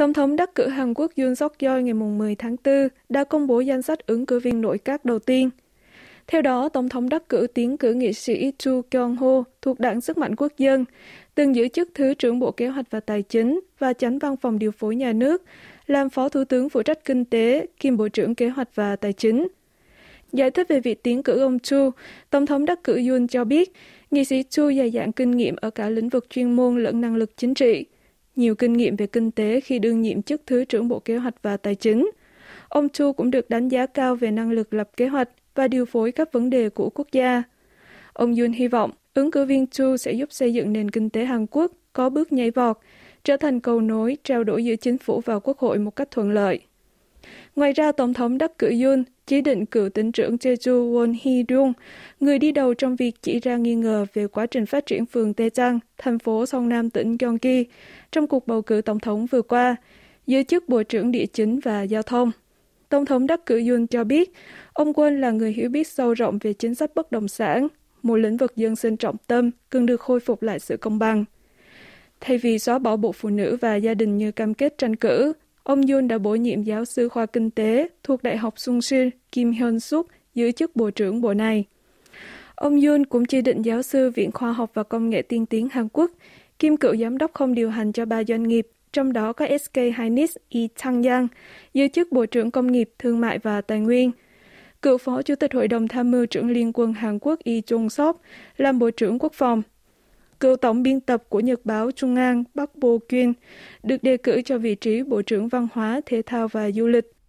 Tổng thống đắc cử Hàn Quốc Yoon suk yeol ngày 10 tháng 4 đã công bố danh sách ứng cử viên nội các đầu tiên. Theo đó, Tổng thống đắc cử tiến cử nghị sĩ Chu Kyung-ho thuộc Đảng Sức mạnh Quốc dân, từng giữ chức Thứ trưởng Bộ Kế hoạch và Tài chính và Chánh Văn phòng Điều phối Nhà nước, làm Phó Thủ tướng phụ trách Kinh tế, kiêm Bộ trưởng Kế hoạch và Tài chính. Giải thích về việc tiến cử ông Chu, Tổng thống đắc cử Yoon cho biết, nghị sĩ Chu dày dạn kinh nghiệm ở cả lĩnh vực chuyên môn lẫn năng lực chính trị – nhiều kinh nghiệm về kinh tế khi đương nhiệm chức Thứ trưởng Bộ Kế hoạch và Tài chính. Ông Chu cũng được đánh giá cao về năng lực lập kế hoạch và điều phối các vấn đề của quốc gia. Ông Yun hy vọng ứng cử viên Chu sẽ giúp xây dựng nền kinh tế Hàn Quốc có bước nhảy vọt, trở thành cầu nối trao đổi giữa chính phủ và quốc hội một cách thuận lợi. Ngoài ra, Tổng thống đắc cử Yoon chỉ định cựu tỉnh trưởng Jeju Won Hee Ryung, người đi đầu trong việc chỉ ra nghi ngờ về quá trình phát triển phường Tê Trang, thành phố Song Nam tỉnh Gyeonggi, trong cuộc bầu cử tổng thống vừa qua, giữ chức Bộ trưởng Địa chính và Giao thông. Tổng thống đắc cử Yoon cho biết, ông won là người hiểu biết sâu rộng về chính sách bất động sản, một lĩnh vực dân sinh trọng tâm cần được khôi phục lại sự công bằng. Thay vì xóa bỏ bộ phụ nữ và gia đình như cam kết tranh cử, Ông Yoon đã bổ nhiệm giáo sư khoa kinh tế thuộc Đại học Sung Sil Kim Hyun Suk giữ chức Bộ trưởng Bộ này. Ông Yoon cũng chỉ định giáo sư Viện Khoa học và Công nghệ tiên tiến Hàn Quốc, kim cựu giám đốc không điều hành cho ba doanh nghiệp, trong đó có SK Hynix Yi Chang Yang, giữ chức Bộ trưởng Công nghiệp, Thương mại và Tài nguyên. Cựu Phó Chủ tịch Hội đồng Tham mưu trưởng Liên quân Hàn Quốc Yi Chung Sop làm Bộ trưởng Quốc phòng cựu tổng biên tập của Nhật báo Trung An Bắc Bo Kyun, được đề cử cho vị trí Bộ trưởng Văn hóa, Thể thao và Du lịch.